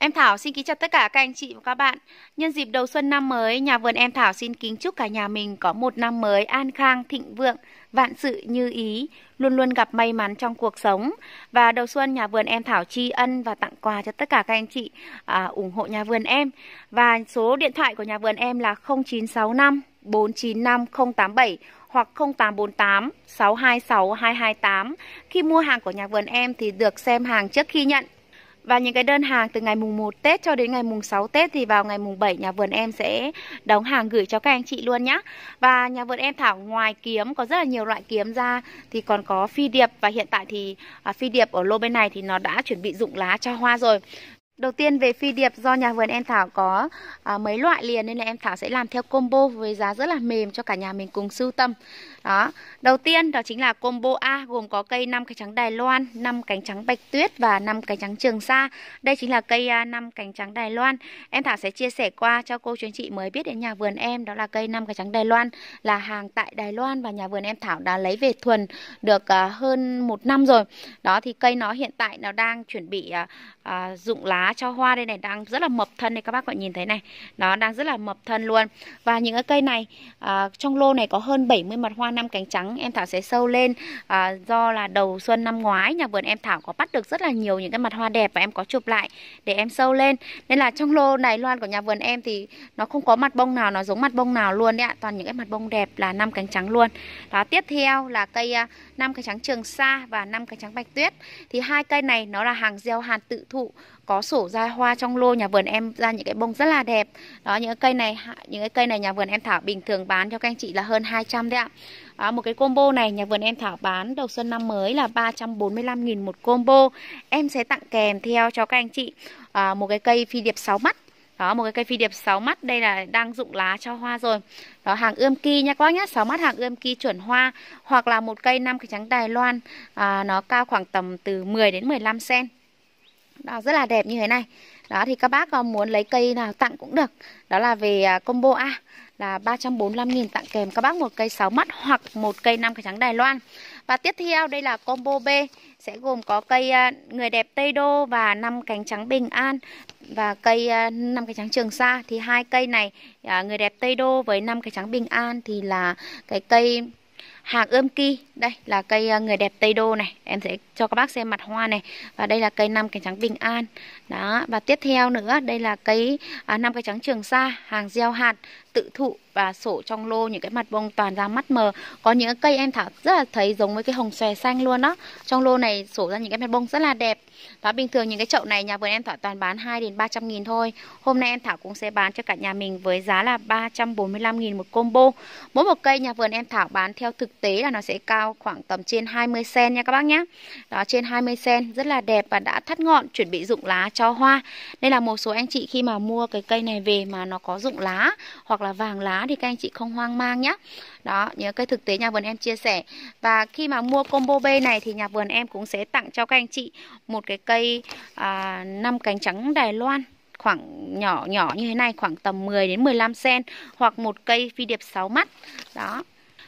Em Thảo xin kính chào tất cả các anh chị và các bạn. Nhân dịp đầu xuân năm mới, nhà vườn em Thảo xin kính chúc cả nhà mình có một năm mới an khang, thịnh vượng, vạn sự như ý, luôn luôn gặp may mắn trong cuộc sống. Và đầu xuân nhà vườn em Thảo tri ân và tặng quà cho tất cả các anh chị à, ủng hộ nhà vườn em. Và số điện thoại của nhà vườn em là 0965 495 087 hoặc 0848 626 228. Khi mua hàng của nhà vườn em thì được xem hàng trước khi nhận và những cái đơn hàng từ ngày mùng 1 Tết cho đến ngày mùng 6 Tết thì vào ngày mùng 7 nhà vườn em sẽ đóng hàng gửi cho các anh chị luôn nhé Và nhà vườn em thảo ngoài kiếm có rất là nhiều loại kiếm ra thì còn có phi điệp và hiện tại thì à, phi điệp ở lô bên này thì nó đã chuẩn bị dụng lá cho hoa rồi. Đầu tiên về phi điệp do nhà vườn em Thảo có à, mấy loại liền nên là em Thảo sẽ làm theo combo với giá rất là mềm cho cả nhà mình cùng sưu tầm. Đó, đầu tiên đó chính là combo A gồm có cây 5 cánh trắng Đài Loan, 5 cánh trắng Bạch Tuyết và 5 cánh trắng Trường Sa. Đây chính là cây A à, 5 cánh trắng Đài Loan. Em Thảo sẽ chia sẻ qua cho cô chú anh chị mới biết đến nhà vườn em đó là cây 5 cánh trắng Đài Loan là hàng tại Đài Loan và nhà vườn em Thảo đã lấy về thuần được à, hơn một năm rồi. Đó thì cây nó hiện tại nó đang chuẩn bị à, à, dụng lá cho hoa đây này đang rất là mập thân này các bác bạn nhìn thấy này nó đang rất là mập thân luôn và những cái cây này à, trong lô này có hơn 70 mặt hoa năm cánh trắng em Thảo sẽ sâu lên à, do là đầu xuân năm ngoái nhà vườn em Thảo có bắt được rất là nhiều những cái mặt hoa đẹp và em có chụp lại để em sâu lên nên là trong lô này loan của nhà vườn em thì nó không có mặt bông nào nó giống mặt bông nào luôn đấy ạ toàn những cái mặt bông đẹp là năm cánh trắng luôn đó tiếp theo là cây à, năm cánh trắng trường sa và năm cánh trắng bạch tuyết thì hai cây này nó là hàng gieo hàn tự thụ có sổ sổ ra hoa trong lô nhà vườn em ra những cái bông rất là đẹp đó những cái cây này những cái cây này nhà vườn em thảo bình thường bán cho các anh chị là hơn 200 đấy ạ đó, một cái combo này nhà vườn em thảo bán đầu xuân năm mới là 345.000 một combo em sẽ tặng kèm theo cho các anh chị à, một cái cây phi điệp 6 mắt đó, một cái cây phi điệp 6 mắt đây là đang rụng lá cho hoa rồi. Đó, hàng ươm ki nha các bác nhé, 6 mắt hàng ươm ki chuẩn hoa hoặc là một cây năm cái trắng Đài Loan à, nó cao khoảng tầm từ 10 đến 15 cm đó, rất là đẹp như thế này đó thì các bác muốn lấy cây nào tặng cũng được đó là về à, combo A là 345.000 tặng kèm các bác một cây 6 mắt hoặc một cây 5 cái trắng Đài Loan và tiếp theo đây là combo B sẽ gồm có cây à, người đẹp Tây Đô và năm cánh trắng Bình An và cây à, năm cái trắng Trường Sa thì hai cây này người đẹp Tây Đô với năm cái trắng Bình An thì là cái cây hàng ươm ki đây là cây à, người đẹp tây đô này em sẽ cho các bác xem mặt hoa này và đây là cây năm cánh trắng bình an đó và tiếp theo nữa đây là cây à, năm cánh trắng trường sa hàng gieo hạt tự thụ và sổ trong lô những cái mặt bông toàn ra mắt mờ có những cây em thảo rất là thấy giống với cái hồng xòe xanh luôn đó trong lô này sổ ra những cái mặt bông rất là đẹp đó bình thường những cái chậu này nhà vườn em thảo toàn bán 2 đến 300 nghìn thôi hôm nay em thảo cũng sẽ bán cho cả nhà mình với giá là 345 nghìn một combo mỗi một cây nhà vườn em thảo bán theo thực tế là nó sẽ cao khoảng tầm trên 20 cm nha các bác nhé đó trên 20 cm rất là đẹp và đã thắt ngọn chuẩn bị dụng lá cho hoa đây là một số anh chị khi mà mua cái cây này về mà nó có dụng lá hoặc hoặc là vàng lá thì các anh chị không hoang mang nhé. Đó, nhớ cái thực tế nhà vườn em chia sẻ. Và khi mà mua combo B này thì nhà vườn em cũng sẽ tặng cho các anh chị một cái cây à, cánh trắng Đài Loan khoảng nhỏ nhỏ như thế này khoảng tầm 10 đến 15 cm hoặc một cây phi điệp 6 mắt. Đó.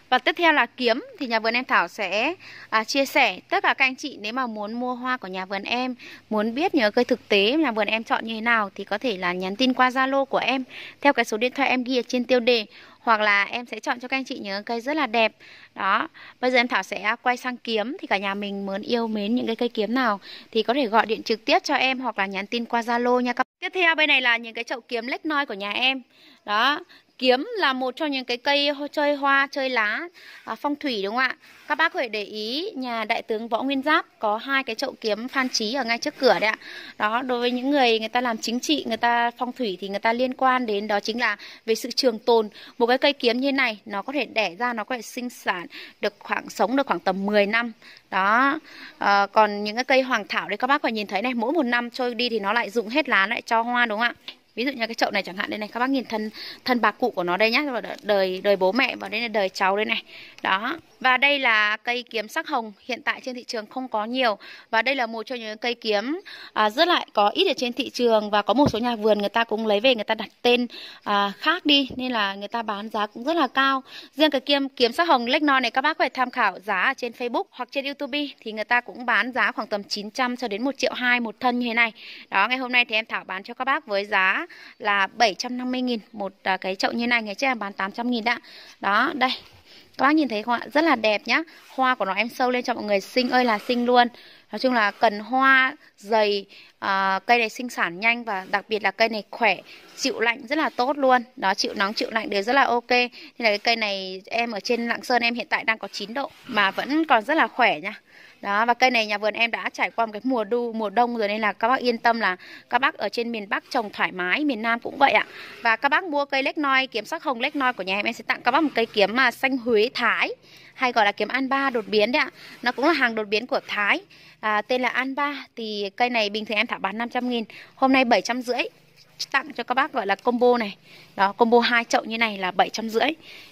Và tiếp theo là kiếm thì nhà vườn em Thảo sẽ à, chia sẻ tất cả các anh chị nếu mà muốn mua hoa của nhà vườn em, muốn biết nhớ cây thực tế nhà vườn em chọn như thế nào thì có thể là nhắn tin qua Zalo của em theo cái số điện thoại em ghi ở trên tiêu đề hoặc là em sẽ chọn cho các anh chị những cây rất là đẹp. Đó, bây giờ em Thảo sẽ quay sang kiếm thì cả nhà mình muốn yêu mến những cái cây kiếm nào thì có thể gọi điện trực tiếp cho em hoặc là nhắn tin qua Zalo nha các. Tiếp theo bên này là những cái chậu kiếm lách noi của nhà em. Đó, Kiếm là một trong những cái cây chơi hoa, chơi lá à, phong thủy đúng không ạ? Các bác có thể để ý nhà đại tướng Võ Nguyên Giáp có hai cái chậu kiếm phan trí ở ngay trước cửa đấy ạ. Đó, đối với những người người ta làm chính trị, người ta phong thủy thì người ta liên quan đến đó chính là về sự trường tồn. Một cái cây kiếm như này nó có thể đẻ ra, nó có thể sinh sản được khoảng sống được khoảng tầm 10 năm. Đó, à, còn những cái cây hoàng thảo đấy các bác phải nhìn thấy này, mỗi một năm trôi đi thì nó lại rụng hết lá lại cho hoa đúng không ạ? ví dụ như cái chậu này chẳng hạn đây này các bác nhìn thân thân bà cụ của nó đây nhá đời đời bố mẹ và đây là đời cháu đây này đó và đây là cây kiếm sắc hồng hiện tại trên thị trường không có nhiều và đây là một trong những cây kiếm à, rất lại có ít ở trên thị trường và có một số nhà vườn người ta cũng lấy về người ta đặt tên à, khác đi nên là người ta bán giá cũng rất là cao riêng cái kiếm kiếm sắc hồng lách non này các bác phải tham khảo giá ở trên Facebook hoặc trên YouTube thì người ta cũng bán giá khoảng tầm 900 cho đến một triệu hai một thân như thế này đó ngày hôm nay thì em thảo bán cho các bác với giá là 750.000 một à, cái chậu như này ngày trước em bán 800.000 đã. Đó, đây. Các bác nhìn thấy không ạ? Rất là đẹp nhá. Hoa của nó em sâu lên cho mọi người xinh ơi là xinh luôn. Nói chung là cần hoa dày, à, cây này sinh sản nhanh và đặc biệt là cây này khỏe, chịu lạnh rất là tốt luôn. Đó, chịu nóng, chịu lạnh đều rất là ok. Nên là cái cây này em ở trên Lạng Sơn em hiện tại đang có 9 độ mà vẫn còn rất là khỏe nhá đó và cây này nhà vườn em đã trải qua một cái mùa đu mùa đông rồi nên là các bác yên tâm là các bác ở trên miền Bắc trồng thoải mái miền Nam cũng vậy ạ và các bác mua cây lách noi kiếm sắc hồng lách noi của nhà em em sẽ tặng các bác một cây kiếm mà xanh Huế Thái hay gọi là kiếm an ba đột biến đấy ạ nó cũng là hàng đột biến của Thái à, tên là an ba thì cây này bình thường em thả bán 500 nghìn hôm nay bảy trăm rưỡi tặng cho các bác gọi là combo này đó combo hai chậu như này là bảy trăm rưỡi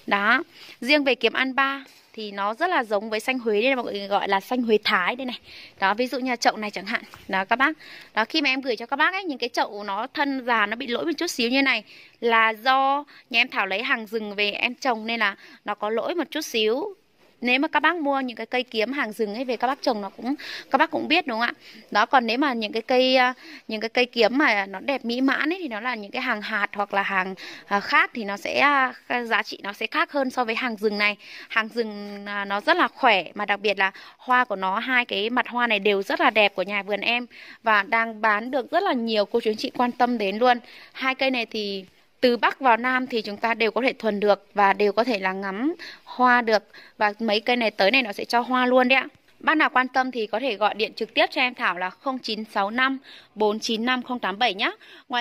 đó riêng về kiếm an ba thì nó rất là giống với xanh Huế đây mọi người gọi là xanh Huế Thái đây này đó ví dụ như chậu này chẳng hạn đó các bác đó khi mà em gửi cho các bác ấy những cái chậu nó thân già nó bị lỗi một chút xíu như này là do nhà em Thảo lấy hàng rừng về em trồng nên là nó có lỗi một chút xíu nếu mà các bác mua những cái cây kiếm hàng rừng ấy về các bác trồng nó cũng các bác cũng biết đúng không ạ đó còn nếu mà những cái cây à, những cái cây kiếm mà nó đẹp mỹ mãn ấy thì nó là những cái hàng hạt hoặc là hàng à, khác thì nó sẽ à, giá trị nó sẽ khác hơn so với hàng rừng này hàng rừng nó rất là khỏe mà đặc biệt là hoa của nó hai cái mặt hoa này đều rất là đẹp của nhà vườn em và đang bán được rất là nhiều cô chú anh chị quan tâm đến luôn hai cây này thì từ Bắc vào Nam thì chúng ta đều có thể thuần được và đều có thể là ngắm hoa được và mấy cây này tới này nó sẽ cho hoa luôn đấy ạ. Bác nào quan tâm thì có thể gọi điện trực tiếp cho em Thảo là 0965 495 087 nhé. Ngoài